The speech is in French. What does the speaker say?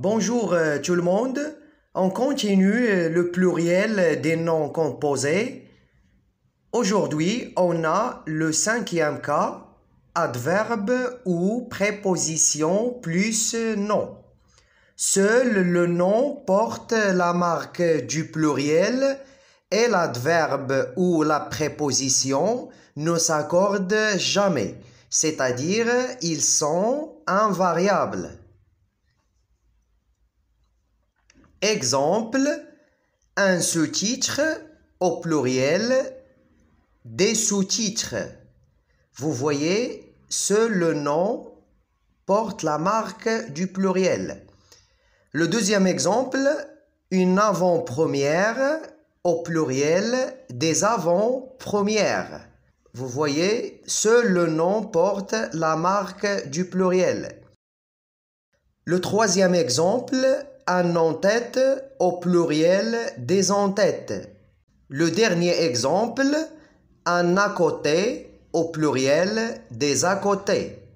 Bonjour euh, tout le monde. On continue euh, le pluriel des noms composés. Aujourd'hui, on a le cinquième cas, adverbe ou préposition plus nom. Seul le nom porte la marque du pluriel et l'adverbe ou la préposition ne s'accordent jamais, c'est-à-dire ils sont invariables. Exemple, un sous-titre au pluriel, des sous-titres. Vous voyez, seul le nom porte la marque du pluriel. Le deuxième exemple, une avant-première au pluriel des avant-premières. Vous voyez, seul le nom porte la marque du pluriel. Le troisième exemple, un en-tête au pluriel des en-têtes. Le dernier exemple, un à côté au pluriel des à côtés